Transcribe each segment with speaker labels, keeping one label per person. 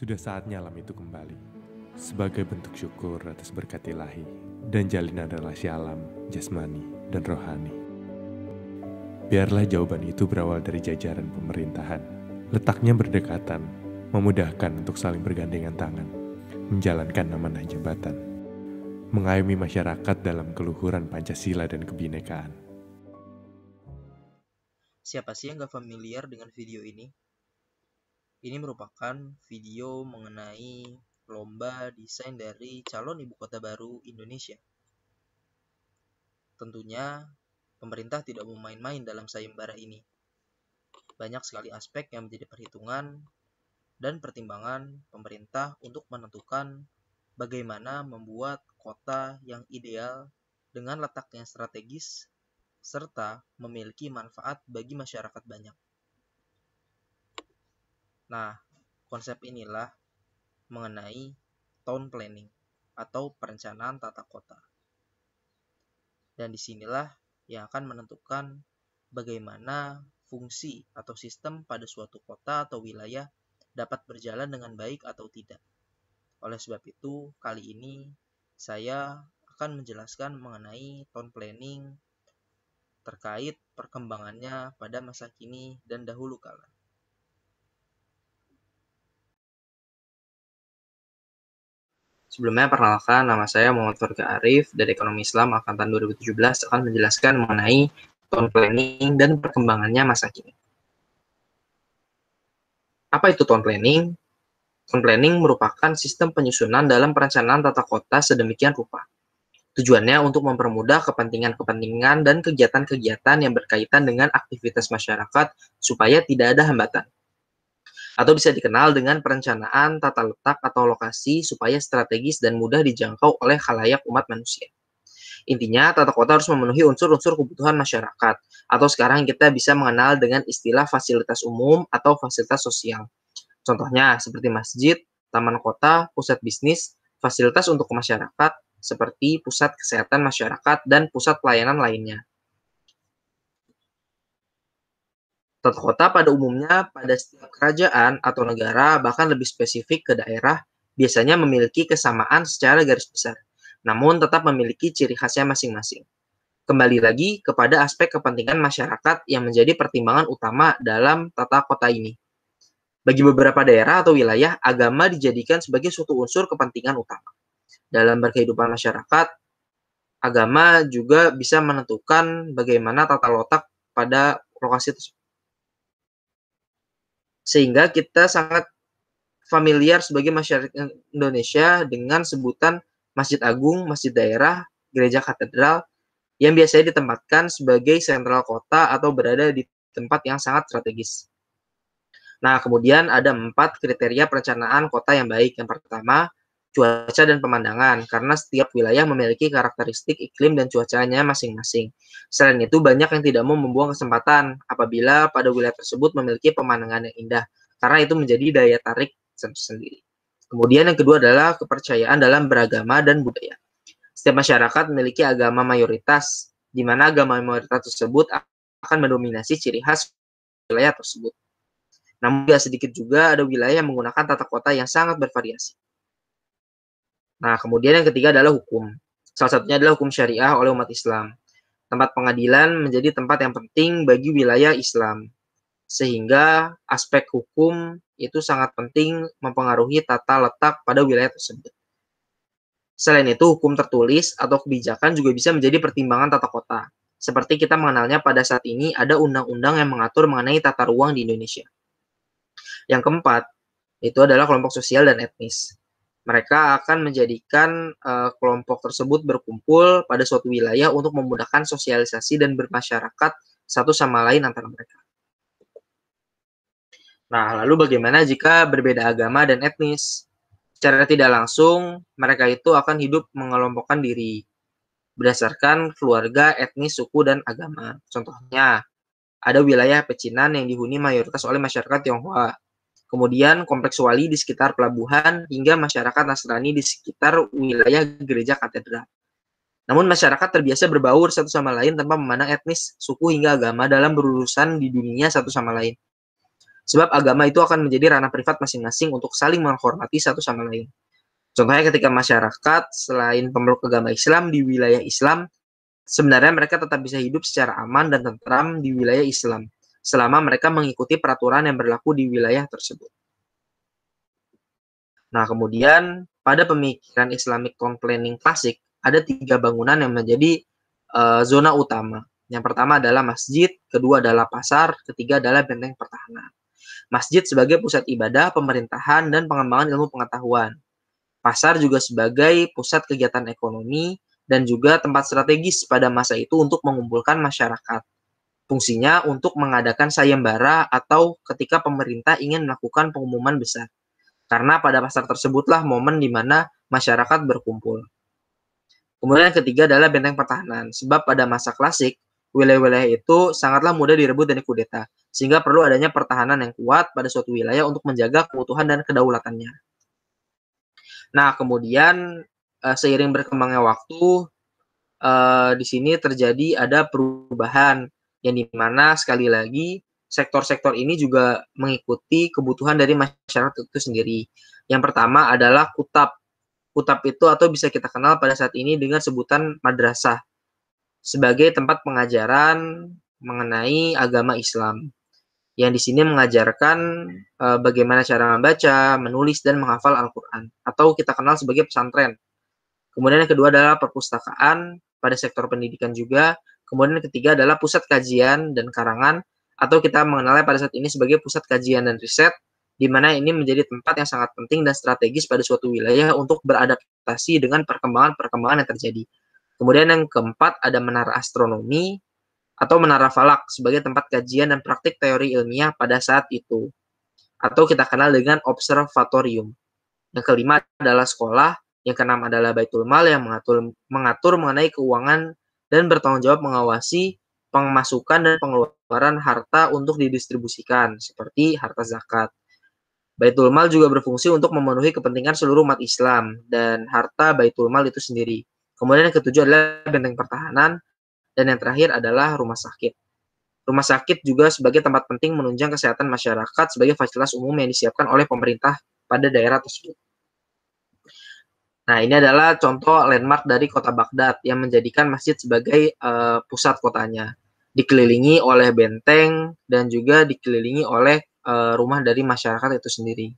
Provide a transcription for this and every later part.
Speaker 1: Sudah saatnya alam itu kembali. Sebagai bentuk syukur atas berkat ilahi dan jalinan relasi alam, jasmani, dan rohani. Biarlah jawaban itu berawal dari jajaran pemerintahan. Letaknya berdekatan, memudahkan untuk saling bergandengan tangan, menjalankan amanah jabatan, mengayomi masyarakat dalam keluhuran Pancasila dan kebinekaan. Siapa sih yang gak familiar dengan video ini? Ini merupakan video mengenai lomba desain dari calon ibu kota baru Indonesia. Tentunya, pemerintah tidak mau main dalam sayembara ini. Banyak sekali aspek yang menjadi perhitungan dan pertimbangan pemerintah untuk menentukan bagaimana membuat kota yang ideal dengan letaknya strategis serta memiliki manfaat bagi masyarakat banyak. Nah, konsep inilah mengenai town planning atau perencanaan tata kota. Dan disinilah yang akan menentukan bagaimana fungsi atau sistem pada suatu kota atau wilayah dapat berjalan dengan baik atau tidak. Oleh sebab itu, kali ini saya akan menjelaskan mengenai town planning terkait perkembangannya pada masa kini dan dahulu kala. Sebelumnya perkenalkan nama saya Muhammad Farga Arif dari Ekonomi Islam Angkatan 2017 akan menjelaskan mengenai town planning dan perkembangannya masa kini. Apa itu town planning? Town planning merupakan sistem penyusunan dalam perencanaan tata kota sedemikian rupa. Tujuannya untuk mempermudah kepentingan-kepentingan dan kegiatan-kegiatan yang berkaitan dengan aktivitas masyarakat supaya tidak ada hambatan atau bisa dikenal dengan perencanaan tata letak atau lokasi supaya strategis dan mudah dijangkau oleh khalayak umat manusia. Intinya, tata kota harus memenuhi unsur-unsur kebutuhan masyarakat, atau sekarang kita bisa mengenal dengan istilah fasilitas umum atau fasilitas sosial. Contohnya, seperti masjid, taman kota, pusat bisnis, fasilitas untuk masyarakat, seperti pusat kesehatan masyarakat dan pusat pelayanan lainnya. Tata kota pada umumnya pada setiap kerajaan atau negara bahkan lebih spesifik ke daerah biasanya memiliki kesamaan secara garis besar, namun tetap memiliki ciri khasnya masing-masing. Kembali lagi kepada aspek kepentingan masyarakat yang menjadi pertimbangan utama dalam tata kota ini. Bagi beberapa daerah atau wilayah, agama dijadikan sebagai suatu unsur kepentingan utama. Dalam berkehidupan masyarakat, agama juga bisa menentukan bagaimana tata letak pada lokasi tersebut sehingga kita sangat familiar sebagai masyarakat Indonesia dengan sebutan Masjid Agung, Masjid Daerah, Gereja Katedral yang biasanya ditempatkan sebagai sentral kota atau berada di tempat yang sangat strategis. Nah, kemudian ada empat kriteria perencanaan kota yang baik. Yang pertama, cuaca dan pemandangan karena setiap wilayah memiliki karakteristik iklim dan cuacanya masing-masing. Selain itu, banyak yang tidak mau membuang kesempatan apabila pada wilayah tersebut memiliki pemandangan yang indah karena itu menjadi daya tarik sendiri. Kemudian yang kedua adalah kepercayaan dalam beragama dan budaya. Setiap masyarakat memiliki agama mayoritas di mana agama mayoritas tersebut akan mendominasi ciri khas wilayah tersebut. Namun tidak sedikit juga ada wilayah yang menggunakan tata kota yang sangat bervariasi Nah, kemudian yang ketiga adalah hukum. Salah satunya adalah hukum syariah oleh umat Islam. Tempat pengadilan menjadi tempat yang penting bagi wilayah Islam. Sehingga aspek hukum itu sangat penting mempengaruhi tata letak pada wilayah tersebut. Selain itu, hukum tertulis atau kebijakan juga bisa menjadi pertimbangan tata kota. Seperti kita mengenalnya pada saat ini ada undang-undang yang mengatur mengenai tata ruang di Indonesia. Yang keempat, itu adalah kelompok sosial dan etnis mereka akan menjadikan uh, kelompok tersebut berkumpul pada suatu wilayah untuk memudahkan sosialisasi dan bermasyarakat satu sama lain antara mereka. Nah, lalu bagaimana jika berbeda agama dan etnis? Secara tidak langsung, mereka itu akan hidup mengelompokkan diri berdasarkan keluarga, etnis, suku, dan agama. Contohnya, ada wilayah pecinan yang dihuni mayoritas oleh masyarakat Tionghoa, kemudian kompleks wali di sekitar pelabuhan, hingga masyarakat Nasrani di sekitar wilayah gereja katedral. Namun masyarakat terbiasa berbaur satu sama lain tanpa memandang etnis, suku hingga agama dalam berurusan di dunia satu sama lain. Sebab agama itu akan menjadi ranah privat masing-masing untuk saling menghormati satu sama lain. Contohnya ketika masyarakat selain pemeluk agama Islam di wilayah Islam, sebenarnya mereka tetap bisa hidup secara aman dan tentram di wilayah Islam selama mereka mengikuti peraturan yang berlaku di wilayah tersebut. Nah, kemudian pada pemikiran Islamic Town Planning klasik, ada tiga bangunan yang menjadi uh, zona utama. Yang pertama adalah masjid, kedua adalah pasar, ketiga adalah benteng pertahanan. Masjid sebagai pusat ibadah, pemerintahan, dan pengembangan ilmu pengetahuan. Pasar juga sebagai pusat kegiatan ekonomi dan juga tempat strategis pada masa itu untuk mengumpulkan masyarakat fungsinya untuk mengadakan sayembara atau ketika pemerintah ingin melakukan pengumuman besar. Karena pada pasar tersebutlah momen di mana masyarakat berkumpul. Kemudian yang ketiga adalah benteng pertahanan. Sebab pada masa klasik, wilayah-wilayah itu sangatlah mudah direbut dan kudeta, sehingga perlu adanya pertahanan yang kuat pada suatu wilayah untuk menjaga keutuhan dan kedaulatannya. Nah, kemudian eh, seiring berkembangnya waktu, eh, di sini terjadi ada perubahan yang dimana sekali lagi sektor-sektor ini juga mengikuti kebutuhan dari masyarakat itu sendiri. Yang pertama adalah kutab. Kutab itu atau bisa kita kenal pada saat ini dengan sebutan madrasah sebagai tempat pengajaran mengenai agama Islam. Yang di sini mengajarkan e, bagaimana cara membaca, menulis dan menghafal Al-Qur'an atau kita kenal sebagai pesantren. Kemudian yang kedua adalah perpustakaan pada sektor pendidikan juga Kemudian ketiga adalah pusat kajian dan karangan atau kita mengenalnya pada saat ini sebagai pusat kajian dan riset di mana ini menjadi tempat yang sangat penting dan strategis pada suatu wilayah untuk beradaptasi dengan perkembangan-perkembangan yang terjadi. Kemudian yang keempat ada menara astronomi atau menara falak sebagai tempat kajian dan praktik teori ilmiah pada saat itu. Atau kita kenal dengan observatorium. Yang kelima adalah sekolah, yang keenam adalah baitul mal yang mengatur mengatur mengenai keuangan dan bertanggung jawab mengawasi pemasukan dan pengeluaran harta untuk didistribusikan, seperti harta zakat. Baitul Mal juga berfungsi untuk memenuhi kepentingan seluruh umat Islam dan harta Baitul Mal itu sendiri. Kemudian yang ketujuh adalah benteng pertahanan dan yang terakhir adalah rumah sakit. Rumah sakit juga sebagai tempat penting menunjang kesehatan masyarakat sebagai fasilitas umum yang disiapkan oleh pemerintah pada daerah tersebut. Nah, ini adalah contoh landmark dari kota Baghdad yang menjadikan masjid sebagai uh, pusat kotanya. Dikelilingi oleh benteng dan juga dikelilingi oleh uh, rumah dari masyarakat itu sendiri.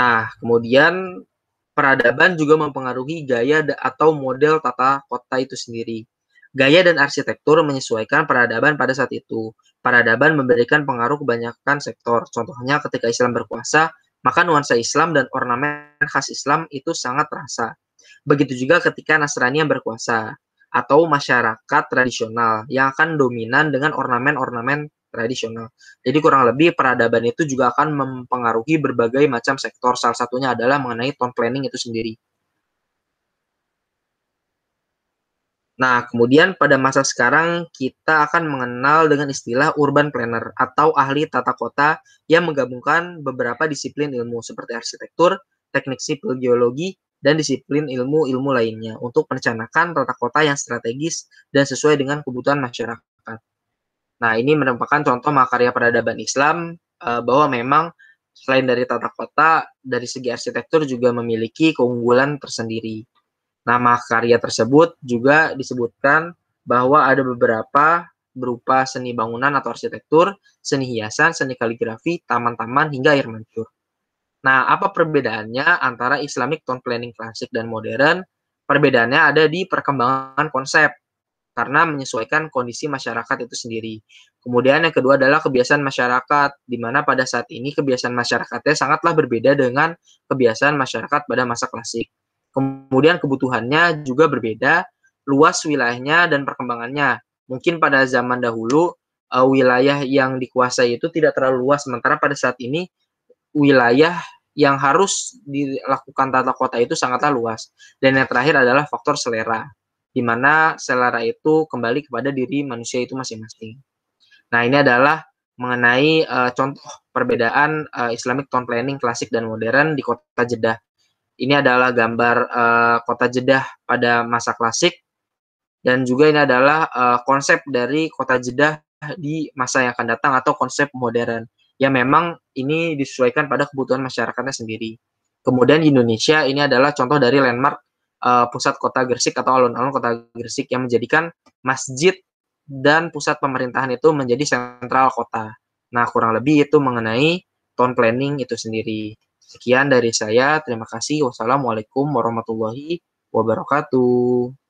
Speaker 1: Nah, kemudian peradaban juga mempengaruhi gaya atau model tata kota itu sendiri. Gaya dan arsitektur menyesuaikan peradaban pada saat itu. Peradaban memberikan pengaruh kebanyakan sektor. Contohnya ketika Islam berkuasa, maka nuansa Islam dan ornamen khas Islam itu sangat terasa. Begitu juga ketika Nasrani yang berkuasa atau masyarakat tradisional yang akan dominan dengan ornamen-ornamen tradisional. Jadi kurang lebih peradaban itu juga akan mempengaruhi berbagai macam sektor. Salah satunya adalah mengenai tone planning itu sendiri. Nah, kemudian pada masa sekarang kita akan mengenal dengan istilah urban planner atau ahli tata kota yang menggabungkan beberapa disiplin ilmu seperti arsitektur, teknik sipil geologi, dan disiplin ilmu-ilmu lainnya untuk merencanakan tata kota yang strategis dan sesuai dengan kebutuhan masyarakat. Nah, ini merupakan contoh makarya peradaban Islam eh, bahwa memang selain dari tata kota, dari segi arsitektur juga memiliki keunggulan tersendiri. Nama karya tersebut juga disebutkan bahwa ada beberapa berupa seni bangunan atau arsitektur, seni hiasan, seni kaligrafi, taman-taman, hingga air mancur. Nah, apa perbedaannya antara Islamic Town Planning klasik dan modern? Perbedaannya ada di perkembangan konsep, karena menyesuaikan kondisi masyarakat itu sendiri. Kemudian yang kedua adalah kebiasaan masyarakat, di mana pada saat ini kebiasaan masyarakatnya sangatlah berbeda dengan kebiasaan masyarakat pada masa klasik. Kemudian kebutuhannya juga berbeda, luas wilayahnya dan perkembangannya. Mungkin pada zaman dahulu uh, wilayah yang dikuasai itu tidak terlalu luas, sementara pada saat ini wilayah yang harus dilakukan tata kota itu sangatlah luas. Dan yang terakhir adalah faktor selera, di mana selera itu kembali kepada diri manusia itu masing-masing. Nah ini adalah mengenai uh, contoh perbedaan uh, Islamic town planning klasik dan modern di kota Jeddah ini adalah gambar uh, kota Jeddah pada masa klasik dan juga ini adalah uh, konsep dari kota Jeddah di masa yang akan datang atau konsep modern yang memang ini disesuaikan pada kebutuhan masyarakatnya sendiri. Kemudian di Indonesia ini adalah contoh dari landmark uh, pusat kota Gresik atau alun-alun kota Gresik yang menjadikan masjid dan pusat pemerintahan itu menjadi sentral kota. Nah, kurang lebih itu mengenai town planning itu sendiri. Sekian dari saya. Terima kasih. Wassalamualaikum warahmatullahi wabarakatuh.